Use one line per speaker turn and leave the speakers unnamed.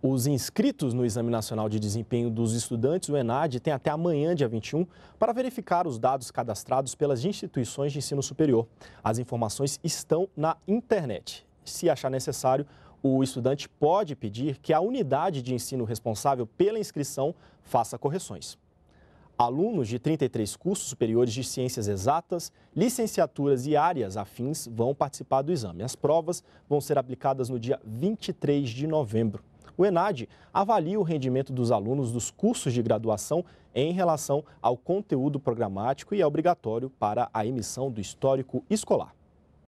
Os inscritos no Exame Nacional de Desempenho dos Estudantes, o ENAD, têm até amanhã, dia 21, para verificar os dados cadastrados pelas instituições de ensino superior. As informações estão na internet. Se achar necessário, o estudante pode pedir que a unidade de ensino responsável pela inscrição faça correções. Alunos de 33 cursos superiores de ciências exatas, licenciaturas e áreas afins vão participar do exame. As provas vão ser aplicadas no dia 23 de novembro o ENAD avalia o rendimento dos alunos dos cursos de graduação em relação ao conteúdo programático e é obrigatório para a emissão do histórico escolar.